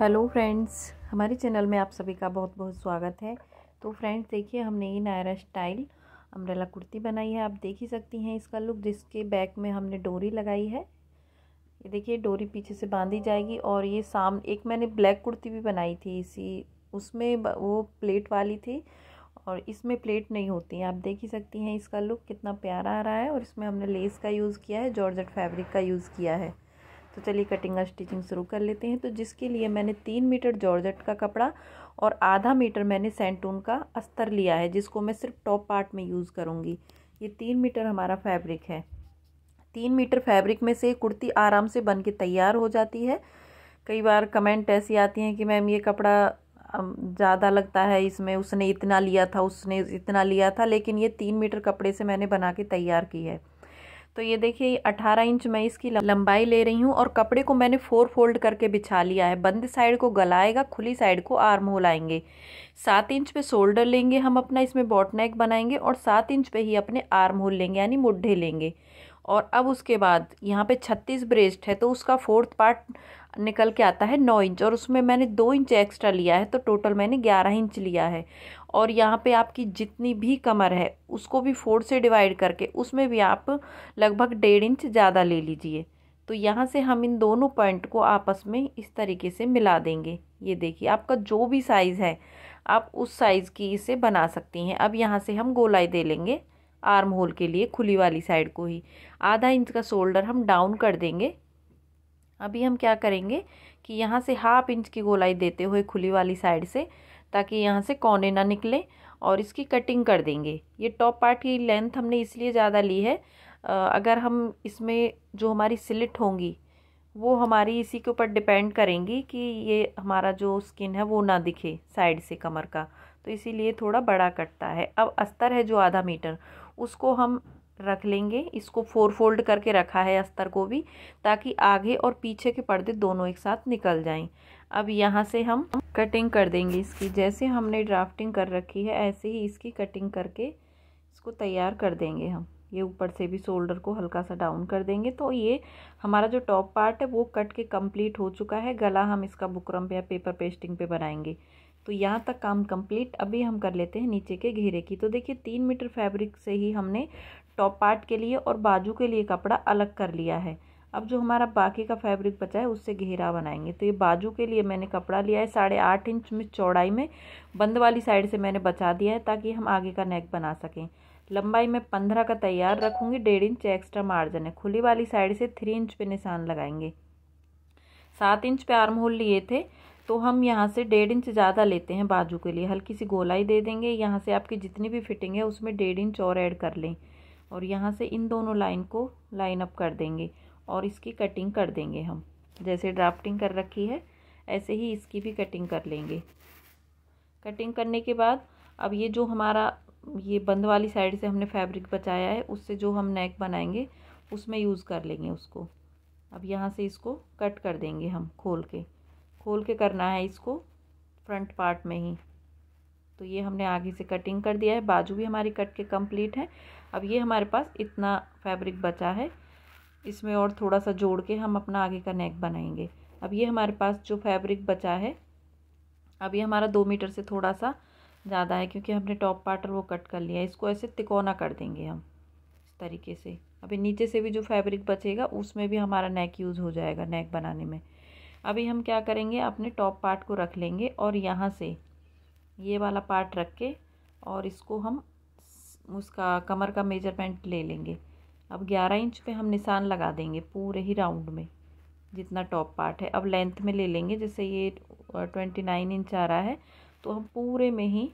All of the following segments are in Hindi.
हेलो फ्रेंड्स हमारे चैनल में आप सभी का बहुत बहुत स्वागत है तो फ्रेंड्स देखिए हमने ये नायरा स्टाइल अम्ब्रेला कुर्ती बनाई है आप देख ही सकती हैं इसका लुक जिसके बैक में हमने डोरी लगाई है ये देखिए डोरी पीछे से बांधी जाएगी और ये साम एक मैंने ब्लैक कुर्ती भी बनाई थी इसी उसमें वो प्लेट वाली थी और इसमें प्लेट नहीं होती आप देख ही सकती हैं इसका लुक कितना प्यारा आ रहा है और इसमें हमने लेस का यूज़ किया है जॉर्जेट फैब्रिक का यूज़ किया है तो चलिए कटिंग और स्टिचिंग शुरू कर लेते हैं तो जिसके लिए मैंने तीन मीटर जॉर्जेट का कपड़ा और आधा मीटर मैंने सेंटून का अस्तर लिया है जिसको मैं सिर्फ टॉप पार्ट में यूज़ करूँगी ये तीन मीटर हमारा फैब्रिक है तीन मीटर फैब्रिक में से कुर्ती आराम से बन के तैयार हो जाती है कई बार कमेंट ऐसी आती हैं कि मैम ये कपड़ा ज़्यादा लगता है इसमें उसने इतना लिया था उसने इतना लिया था लेकिन ये तीन मीटर कपड़े से मैंने बना के तैयार की है तो ये देखिए 18 इंच मैं इसकी लंबाई ले रही हूँ और कपड़े को मैंने फोर फोल्ड करके बिछा लिया है बंद साइड को गलाएगा खुली साइड को आर्म होल आएंगे सात इंच पे शोल्डर लेंगे हम अपना इसमें बॉटनेक बनाएंगे और सात इंच पे ही अपने आर्म होल लेंगे यानी मुड्ढे लेंगे और अब उसके बाद यहाँ पे छत्तीस ब्रेस्ट है तो उसका फोर्थ पार्ट निकल के आता है नौ इंच और उसमें मैंने दो इंच एक्स्ट्रा लिया है तो टोटल मैंने ग्यारह इंच लिया है और यहाँ पे आपकी जितनी भी कमर है उसको भी फोर से डिवाइड करके उसमें भी आप लगभग डेढ़ इंच ज़्यादा ले लीजिए तो यहाँ से हम इन दोनों पॉइंट को आपस में इस तरीके से मिला देंगे ये देखिए आपका जो भी साइज़ है आप उस साइज़ की इसे बना सकती हैं अब यहाँ से हम गोलाई दे लेंगे आर्म होल के लिए खुली वाली साइड को ही आधा इंच का शोल्डर हम डाउन कर देंगे अभी हम क्या करेंगे कि यहाँ से हाफ इंच की गोलाई देते हुए खुली वाली साइड से ताकि यहाँ से कोने ना निकले और इसकी कटिंग कर देंगे ये टॉप पार्ट की लेंथ हमने इसलिए ज़्यादा ली है अगर हम इसमें जो हमारी स्लिट होंगी वो हमारी इसी के ऊपर डिपेंड करेंगी कि ये हमारा जो स्किन है वो ना दिखे साइड से कमर का तो इसीलिए थोड़ा बड़ा कटता है अब अस्तर है जो आधा मीटर उसको हम रख लेंगे इसको फोर फोल्ड करके रखा है अस्तर को भी ताकि आगे और पीछे के पर्दे दोनों एक साथ निकल जाएं अब यहाँ से हम कटिंग कर देंगे इसकी जैसे हमने ड्राफ्टिंग कर रखी है ऐसे ही इसकी कटिंग करके इसको तैयार कर देंगे हम ये ऊपर से भी शोल्डर को हल्का सा डाउन कर देंगे तो ये हमारा जो टॉप पार्ट है वो कट के कम्प्लीट हो चुका है गला हम इसका बुकरम पे या पेपर पेस्टिंग पे बनाएंगे तो यहाँ तक काम कंप्लीट अभी हम कर लेते हैं नीचे के घेरे की तो देखिए तीन मीटर फैब्रिक से ही हमने टॉप पार्ट के लिए और बाजू के लिए कपड़ा अलग कर लिया है अब जो हमारा बाकी का फैब्रिक बचा है उससे घेरा बनाएंगे तो ये बाजू के लिए मैंने कपड़ा लिया है साढ़े आठ इंच में चौड़ाई में बंद वाली साइड से मैंने बचा दिया है ताकि हम आगे का नेक बना सकें लंबाई में पंद्रह का तैयार रखूँगी डेढ़ इंच एक्स्ट्रा मार्जिन है खुली वाली साइड से थ्री इंच पर निशान लगाएंगे सात इंच पे आर्म होल लिए थे तो हम यहाँ से डेढ़ इंच ज़्यादा लेते हैं बाजू के लिए हल्की सी गोलाई दे देंगे यहाँ से आपकी जितनी भी फिटिंग है उसमें डेढ़ इंच और ऐड कर लें और यहाँ से इन दोनों लाइन को लाइन अप कर देंगे और इसकी कटिंग कर देंगे हम जैसे ड्राफ्टिंग कर रखी है ऐसे ही इसकी भी कटिंग कर लेंगे कटिंग करने के बाद अब ये जो हमारा ये बंद वाली साइड से हमने फैब्रिक बचाया है उससे जो हम नेक बनाएंगे उसमें यूज़ कर लेंगे उसको अब यहाँ से इसको कट कर देंगे हम खोल के खोल के करना है इसको फ्रंट पार्ट में ही तो ये हमने आगे से कटिंग कर दिया है बाजू भी हमारी कट के कंप्लीट है अब ये हमारे पास इतना फैब्रिक बचा है इसमें और थोड़ा सा जोड़ के हम अपना आगे का नेक बनाएंगे अब ये हमारे पास जो फैब्रिक बचा है अब ये हमारा दो मीटर से थोड़ा सा ज़्यादा है क्योंकि हमने टॉप पार्ट और वो कट कर लिया है इसको ऐसे तिकोना कर देंगे हम इस तरीके से अभी नीचे से भी जो फैब्रिक बचेगा उसमें भी हमारा नेक यूज़ हो जाएगा नेक बनाने में अभी हम क्या करेंगे अपने टॉप पार्ट को रख लेंगे और यहाँ से ये वाला पार्ट रख के और इसको हम उसका कमर का मेजरमेंट ले लेंगे अब ग्यारह इंच पे हम निशान लगा देंगे पूरे ही राउंड में जितना टॉप पार्ट है अब लेंथ में ले लेंगे जैसे ये ट्वेंटी नाइन इंच आ रहा है तो हम पूरे में ही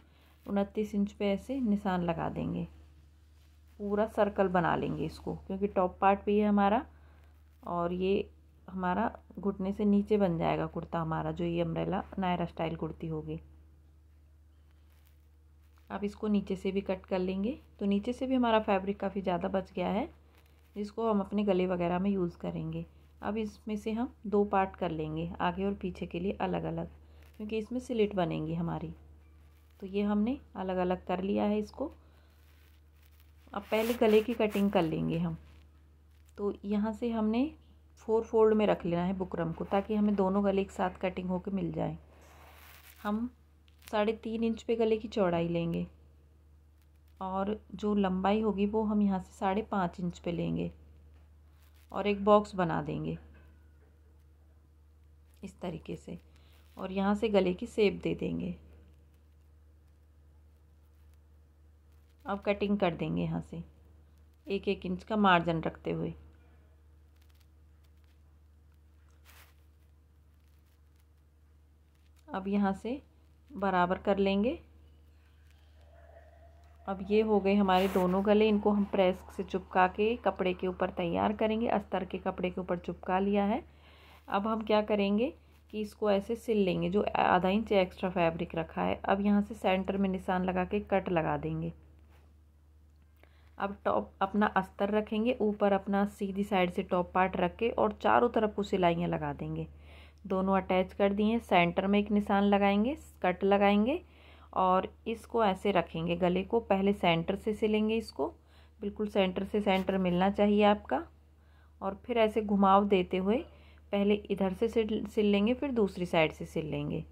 उनतीस इंच पे ऐसे निशान लगा देंगे पूरा सर्कल बना लेंगे इसको क्योंकि टॉप पार्ट भी है हमारा और ये हमारा घुटने से नीचे बन जाएगा कुर्ता हमारा जो ये अम्ब्रेला नायरा स्टाइल कुर्ती होगी आप इसको नीचे से भी कट कर लेंगे तो नीचे से भी हमारा फैब्रिक काफ़ी ज़्यादा बच गया है जिसको हम अपने गले वगैरह में यूज़ करेंगे अब इसमें से हम दो पार्ट कर लेंगे आगे और पीछे के लिए अलग अलग क्योंकि इसमें स्लिट बनेंगी हमारी तो ये हमने अलग अलग कर लिया है इसको अब पहले गले की कटिंग कर लेंगे हम तो यहाँ से हमने फोर फोल्ड में रख लेना है बुकरम को ताकि हमें दोनों गले एक साथ कटिंग होकर मिल जाए हम साढ़े तीन इंच पे गले की चौड़ाई लेंगे और जो लंबाई होगी वो हम यहाँ से साढ़े पाँच इंच पे लेंगे और एक बॉक्स बना देंगे इस तरीके से और यहाँ से गले की सेप दे देंगे अब कटिंग कर देंगे यहाँ से एक एक इंच का मार्जिन रखते हुए अब यहाँ से बराबर कर लेंगे अब ये हो गए हमारे दोनों गले इनको हम प्रेस से चुपका के कपड़े के ऊपर तैयार करेंगे अस्तर के कपड़े के ऊपर चुपका लिया है अब हम क्या करेंगे कि इसको ऐसे सिल लेंगे जो आधा इंच एक्स्ट्रा फैब्रिक रखा है अब यहाँ से सेंटर में निशान लगा के कट लगा देंगे अब टॉप अपना अस्तर रखेंगे ऊपर अपना सीधी साइड से टॉप पार्ट रख के और चारों तरफ को सिलाइयाँ लगा देंगे दोनों अटैच कर दिए सेंटर में एक निशान लगाएंगे कट लगाएंगे और इसको ऐसे रखेंगे गले को पहले सेंटर से सिलेंगे इसको बिल्कुल सेंटर से सेंटर मिलना चाहिए आपका और फिर ऐसे घुमाव देते हुए पहले इधर से सिल लेंगे फिर दूसरी साइड से सिल लेंगे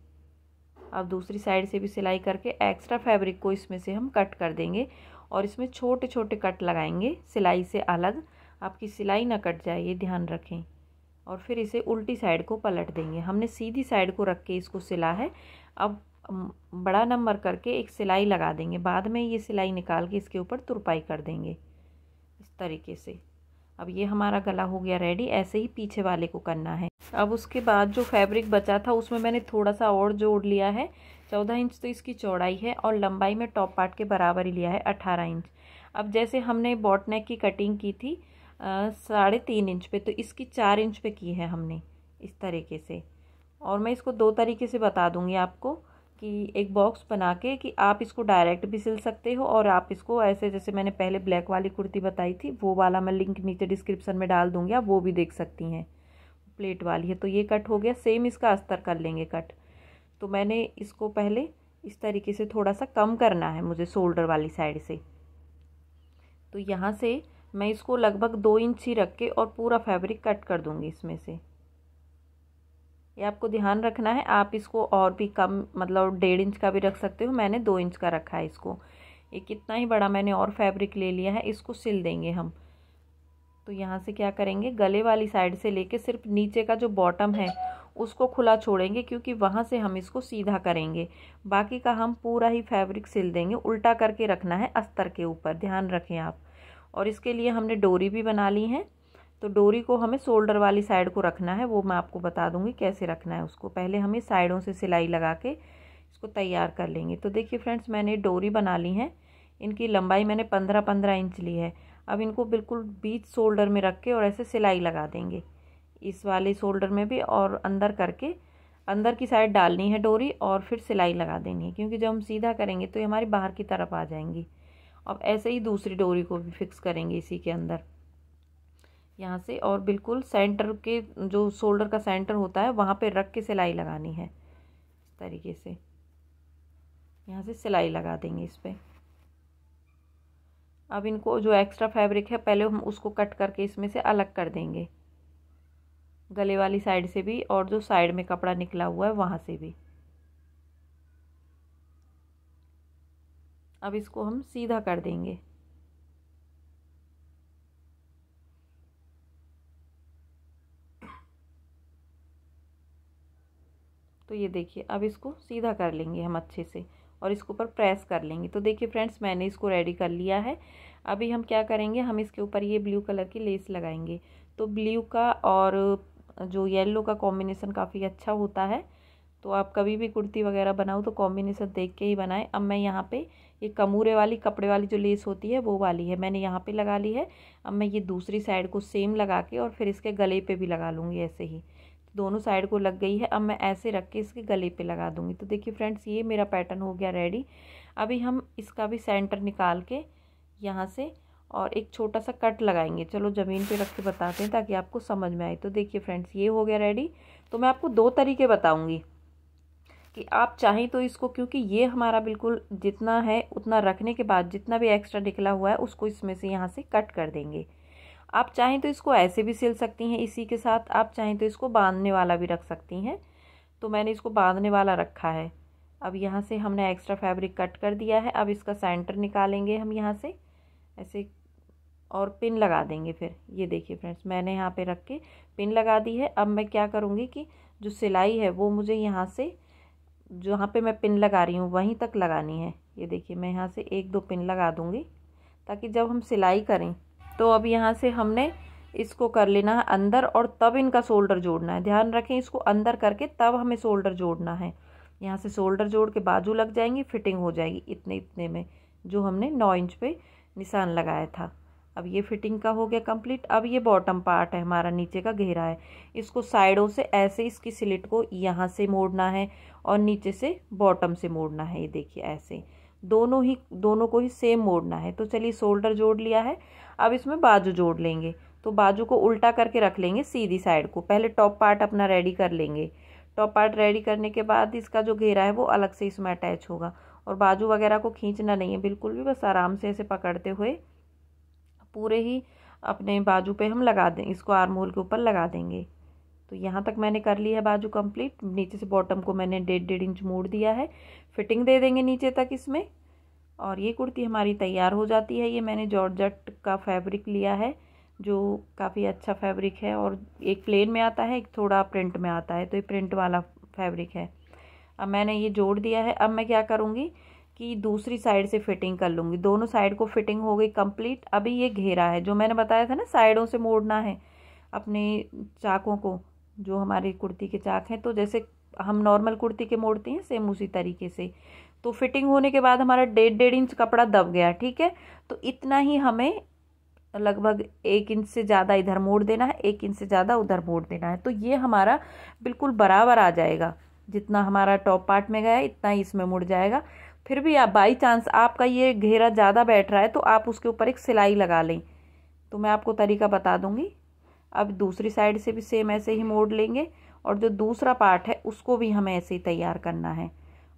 अब दूसरी साइड से भी सिलाई करके एक्स्ट्रा फैब्रिक को इसमें से हम कट कर देंगे और इसमें छोटे छोटे कट लगाएंगे सिलाई से अलग आपकी सिलाई ना कट जाए ये ध्यान रखें और फिर इसे उल्टी साइड को पलट देंगे हमने सीधी साइड को रख के इसको सिला है अब बड़ा नंबर करके एक सिलाई लगा देंगे बाद में ये सिलाई निकाल के इसके ऊपर तुरपाई कर देंगे इस तरीके से अब ये हमारा गला हो गया रेडी ऐसे ही पीछे वाले को करना है अब उसके बाद जो फैब्रिक बचा था उसमें मैंने थोड़ा सा और जोड़ लिया है चौदह इंच तो इसकी चौड़ाई है और लंबाई में टॉप पार्ट के बराबर ही लिया है अट्ठारह इंच अब जैसे हमने बॉटनेक की कटिंग की थी साढ़े तीन इंच पे तो इसकी चार इंच पे की है हमने इस तरीके से और मैं इसको दो तरीके से बता दूंगी आपको कि एक बॉक्स बना के कि आप इसको डायरेक्ट भी सिल सकते हो और आप इसको ऐसे जैसे मैंने पहले ब्लैक वाली कुर्ती बताई थी वो वाला मैं लिंक नीचे डिस्क्रिप्शन में डाल दूँगी आप वो भी देख सकती हैं प्लेट वाली है तो ये कट हो गया सेम इसका अस्तर कर लेंगे कट तो मैंने इसको पहले इस तरीके से थोड़ा सा कम करना है मुझे शोल्डर वाली साइड से तो यहाँ से मैं इसको लगभग दो इंच ही रख के और पूरा फैब्रिक कट कर दूँगी इसमें से ये आपको ध्यान रखना है आप इसको और भी कम मतलब डेढ़ इंच का भी रख सकते हो मैंने दो इंच का रखा है इसको ये कितना ही बड़ा मैंने और फैब्रिक ले लिया है इसको सिल देंगे हम तो यहाँ से क्या करेंगे गले वाली साइड से लेके सिर्फ नीचे का जो बॉटम है उसको खुला छोड़ेंगे क्योंकि वहाँ से हम इसको सीधा करेंगे बाकी का हम पूरा ही फैब्रिक सिल देंगे उल्टा करके रखना है अस्तर के ऊपर ध्यान रखें आप और इसके लिए हमने डोरी भी बना ली है तो डोरी को हमें शोल्डर वाली साइड को रखना है वो मैं आपको बता दूंगी कैसे रखना है उसको पहले हमें साइडों से सिलाई लगा के इसको तैयार कर लेंगे तो देखिए फ्रेंड्स मैंने डोरी बना ली है इनकी लंबाई मैंने पंद्रह पंद्रह इंच ली है अब इनको बिल्कुल बीच शोल्डर में रख के और ऐसे सिलाई लगा देंगे इस वाले शोल्डर में भी और अंदर करके अंदर की साइड डालनी है डोरी और फिर सिलाई लगा देनी है क्योंकि जब हम सीधा करेंगे तो ये हमारी बाहर की तरफ आ जाएंगी अब ऐसे ही दूसरी डोरी को भी फिक्स करेंगे इसी के अंदर यहाँ से और बिल्कुल सेंटर के जो शोल्डर का सेंटर होता है वहाँ पे रख के सिलाई लगानी है इस तरीके से यहाँ से सिलाई लगा देंगे इस पर अब इनको जो एक्स्ट्रा फैब्रिक है पहले हम उसको कट करके इसमें से अलग कर देंगे गले वाली साइड से भी और जो साइड में कपड़ा निकला हुआ है वहाँ से भी अब इसको हम सीधा कर देंगे तो ये देखिए अब इसको सीधा कर लेंगे हम अच्छे से और इसके ऊपर प्रेस कर लेंगे तो देखिए फ्रेंड्स मैंने इसको रेडी कर लिया है अभी हम क्या करेंगे हम इसके ऊपर ये ब्लू कलर की लेस लगाएंगे तो ब्लू का और जो येलो का कॉम्बिनेशन काफ़ी अच्छा होता है तो आप कभी भी कुर्ती वगैरह बनाओ तो कॉम्बिनेशन देख के ही बनाएं अब मैं यहाँ पे ये कमूरे वाली कपड़े वाली जो लेस होती है वो वाली है मैंने यहाँ पे लगा ली है अब मैं ये दूसरी साइड को सेम लगा के और फिर इसके गले पे भी लगा लूँगी ऐसे ही दोनों साइड को लग गई है अब मैं ऐसे रख के इसके गले पर लगा दूँगी तो देखिए फ्रेंड्स ये मेरा पैटर्न हो गया रेडी अभी हम इसका भी सेंटर निकाल के यहाँ से और एक छोटा सा कट लगाएंगे चलो ज़मीन पे रख के बताते हैं ताकि आपको समझ में आए तो देखिए फ्रेंड्स ये हो गया रेडी तो मैं आपको दो तरीके बताऊँगी कि आप चाहें तो इसको क्योंकि ये हमारा बिल्कुल जितना है उतना रखने के बाद जितना भी एक्स्ट्रा निकला हुआ है उसको इसमें से यहाँ से कट कर देंगे आप चाहें तो इसको ऐसे भी सिल सकती हैं इसी के साथ आप चाहें तो इसको बांधने वाला भी रख सकती हैं तो मैंने इसको बांधने वाला रखा है अब यहाँ से हमने एक्स्ट्रा फैब्रिक कट कर दिया है अब इसका सेंटर निकालेंगे हम यहाँ से ऐसे और पिन लगा देंगे फिर ये देखिए फ्रेंड्स मैंने यहाँ पे रख के पिन लगा दी है अब मैं क्या करूँगी कि जो सिलाई है वो मुझे यहाँ से जहाँ पे मैं पिन लगा रही हूँ वहीं तक लगानी है ये देखिए मैं यहाँ से एक दो पिन लगा दूँगी ताकि जब हम सिलाई करें तो अब यहाँ से हमने इसको कर लेना है अंदर और तब इनका शोल्डर जोड़ना है ध्यान रखें इसको अंदर करके तब हमें शोल्डर जोड़ना है यहाँ से शोल्डर जोड़ के बाजू लग जाएंगी फिटिंग हो जाएगी इतने इतने में जो हमने नौ इंच पे निशान लगाया था अब ये फिटिंग का हो गया कंप्लीट अब ये बॉटम पार्ट है हमारा नीचे का घेरा है इसको साइडों से ऐसे इसकी स्लिट को यहाँ से मोड़ना है और नीचे से बॉटम से मोड़ना है ये देखिए ऐसे दोनों ही दोनों को ही सेम मोड़ना है तो चलिए शोल्डर जोड़ लिया है अब इसमें बाजू जोड़ लेंगे तो बाजू को उल्टा करके रख लेंगे सीधी साइड को पहले टॉप पार्ट अपना रेडी कर लेंगे टॉप पार्ट रेडी करने के बाद इसका जो घेरा है वो अलग से इसमें अटैच होगा और बाजू वगैरह को खींचना नहीं है बिल्कुल भी बस आराम से ऐसे पकड़ते हुए पूरे ही अपने बाजू पे हम लगा दें इसको आर्म होल के ऊपर लगा देंगे तो यहाँ तक मैंने कर लिया है बाजू कंप्लीट नीचे से बॉटम को मैंने डेढ़ डेढ़ इंच मोड़ दिया है फिटिंग दे देंगे नीचे तक इसमें और ये कुर्ती हमारी तैयार हो जाती है ये मैंने जॉर्जट का फैब्रिक लिया है जो काफ़ी अच्छा फैब्रिक है और एक प्लेन में आता है एक थोड़ा प्रिंट में आता है तो ये प्रिंट वाला फैब्रिक है अब मैंने ये जोड़ दिया है अब मैं क्या करूँगी कि दूसरी साइड से फिटिंग कर लूँगी दोनों साइड को फिटिंग हो गई कंप्लीट अभी ये घेरा है जो मैंने बताया था ना साइडों से मोड़ना है अपने चाकों को जो हमारी कुर्ती के चाक हैं तो जैसे हम नॉर्मल कुर्ती के मोड़ते हैं सेम उसी तरीके से तो फिटिंग होने के बाद हमारा डेढ़ डेढ़ इंच कपड़ा दब गया ठीक है तो इतना ही हमें लगभग एक इंच से ज़्यादा इधर मोड़ देना है एक इंच से ज़्यादा उधर मोड़ देना है तो ये हमारा बिल्कुल बराबर आ जाएगा जितना हमारा टॉप पार्ट में गया इतना ही इसमें मुड़ जाएगा फिर भी आप बाई चांस आपका ये घेरा ज़्यादा बैठ रहा है तो आप उसके ऊपर एक सिलाई लगा लें तो मैं आपको तरीका बता दूँगी अब दूसरी साइड से भी सेम ऐसे ही मोड़ लेंगे और जो दूसरा पार्ट है उसको भी हमें ऐसे ही तैयार करना है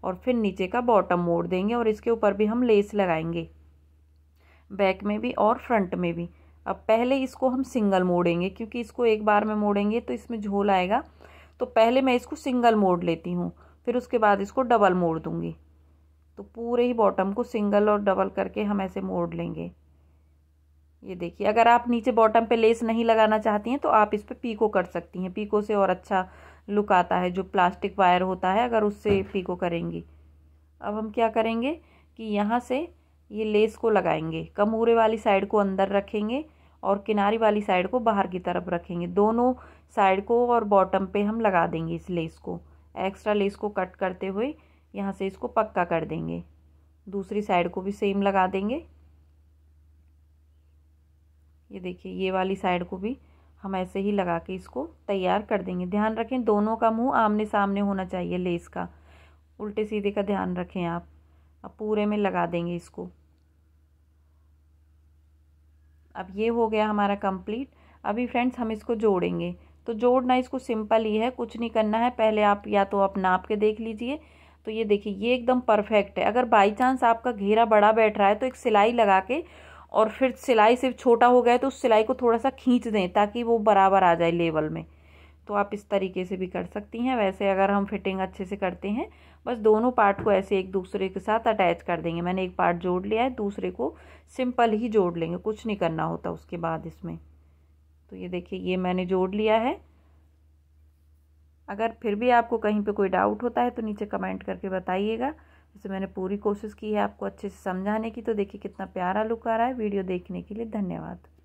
और फिर नीचे का बॉटम मोड़ देंगे और इसके ऊपर भी हम लेस लगाएंगे बैक में भी और फ्रंट में भी अब पहले इसको हम सिंगल मोड़ेंगे क्योंकि इसको एक बार में मोड़ेंगे तो इसमें झोल आएगा तो पहले मैं इसको सिंगल मोड़ लेती हूँ फिर उसके बाद इसको डबल मोड़ दूँगी तो पूरे ही बॉटम को सिंगल और डबल करके हम ऐसे मोड़ लेंगे ये देखिए अगर आप नीचे बॉटम पे लेस नहीं लगाना चाहती हैं तो आप इस पर पीको कर सकती हैं पीको से और अच्छा लुक आता है जो प्लास्टिक वायर होता है अगर उससे पीको करेंगी अब हम क्या करेंगे कि यहाँ से ये लेस को लगाएंगे कमूरे वाली साइड को अंदर रखेंगे और किनारी वाली साइड को बाहर की तरफ रखेंगे दोनों साइड को और बॉटम पे हम लगा देंगे इस लेस को एक्स्ट्रा लेस को कट करते हुए यहाँ से इसको पक्का कर देंगे दूसरी साइड को भी सेम लगा देंगे ये देखिए ये वाली साइड को भी हम ऐसे ही लगा के इसको तैयार कर देंगे ध्यान रखें दोनों का मुंह आमने सामने होना चाहिए लेस का उल्टे सीधे का ध्यान रखें आप अब पूरे में लगा देंगे इसको अब ये हो गया हमारा कंप्लीट अभी फ्रेंड्स हम इसको जोड़ेंगे तो जोड़ना इसको सिंपल ही है कुछ नहीं करना है पहले आप या तो आप नाप के देख लीजिए तो ये देखिए ये एकदम परफेक्ट है अगर बाई चांस आपका घेरा बड़ा बैठ रहा है तो एक सिलाई लगा के और फिर सिलाई सिर्फ छोटा हो गया तो उस सिलाई को थोड़ा सा खींच दें ताकि वो बराबर आ जाए लेवल में तो आप इस तरीके से भी कर सकती हैं वैसे अगर हम फिटिंग अच्छे से करते हैं बस दोनों पार्ट को ऐसे एक दूसरे के साथ अटैच कर देंगे मैंने एक पार्ट जोड़ लिया है दूसरे को सिंपल ही जोड़ लेंगे कुछ नहीं करना होता उसके बाद इसमें तो ये देखिए ये मैंने जोड़ लिया है अगर फिर भी आपको कहीं पे कोई डाउट होता है तो नीचे कमेंट करके बताइएगा जैसे मैंने पूरी कोशिश की है आपको अच्छे से समझाने की तो देखिए कितना प्यारा लुक आ रहा है वीडियो देखने के लिए धन्यवाद